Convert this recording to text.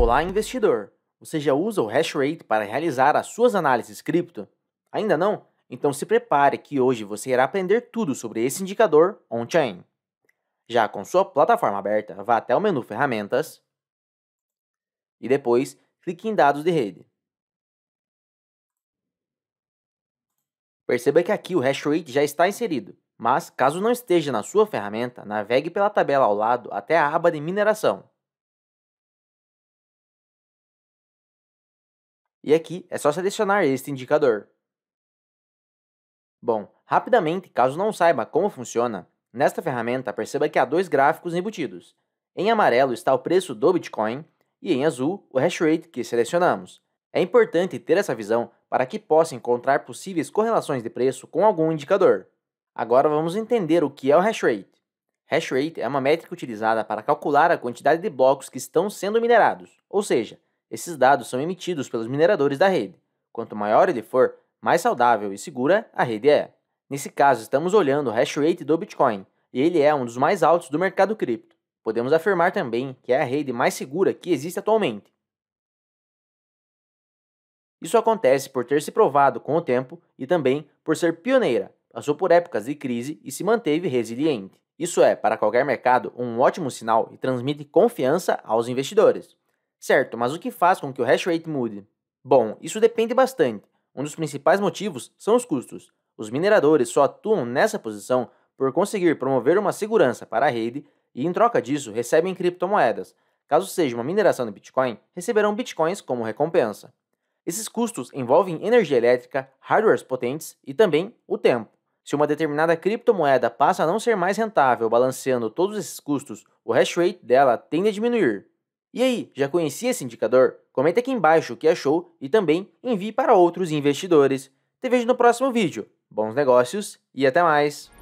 Olá, investidor! Você já usa o hash rate para realizar as suas análises cripto? Ainda não? Então se prepare que hoje você irá aprender tudo sobre esse indicador on-chain. Já com sua plataforma aberta, vá até o menu Ferramentas e depois clique em Dados de rede. Perceba que aqui o hash rate já está inserido, mas caso não esteja na sua ferramenta, navegue pela tabela ao lado até a aba de mineração. E aqui é só selecionar este indicador. Bom, rapidamente, caso não saiba como funciona, nesta ferramenta perceba que há dois gráficos embutidos. Em amarelo está o preço do Bitcoin e em azul o hash rate que selecionamos. É importante ter essa visão para que possa encontrar possíveis correlações de preço com algum indicador. Agora vamos entender o que é o hash rate. Hash rate é uma métrica utilizada para calcular a quantidade de blocos que estão sendo minerados, ou seja, esses dados são emitidos pelos mineradores da rede. Quanto maior ele for, mais saudável e segura a rede é. Nesse caso, estamos olhando o hash rate do Bitcoin, e ele é um dos mais altos do mercado cripto. Podemos afirmar também que é a rede mais segura que existe atualmente. Isso acontece por ter se provado com o tempo e também por ser pioneira, passou por épocas de crise e se manteve resiliente. Isso é, para qualquer mercado, um ótimo sinal e transmite confiança aos investidores. Certo, mas o que faz com que o hash rate mude? Bom, isso depende bastante. Um dos principais motivos são os custos. Os mineradores só atuam nessa posição por conseguir promover uma segurança para a rede e, em troca disso, recebem criptomoedas. Caso seja uma mineração de Bitcoin, receberão bitcoins como recompensa. Esses custos envolvem energia elétrica, hardwares potentes e também o tempo. Se uma determinada criptomoeda passa a não ser mais rentável balanceando todos esses custos, o hash rate dela tende a diminuir. E aí, já conhecia esse indicador? Comenta aqui embaixo o que achou e também envie para outros investidores. Te vejo no próximo vídeo. Bons negócios e até mais!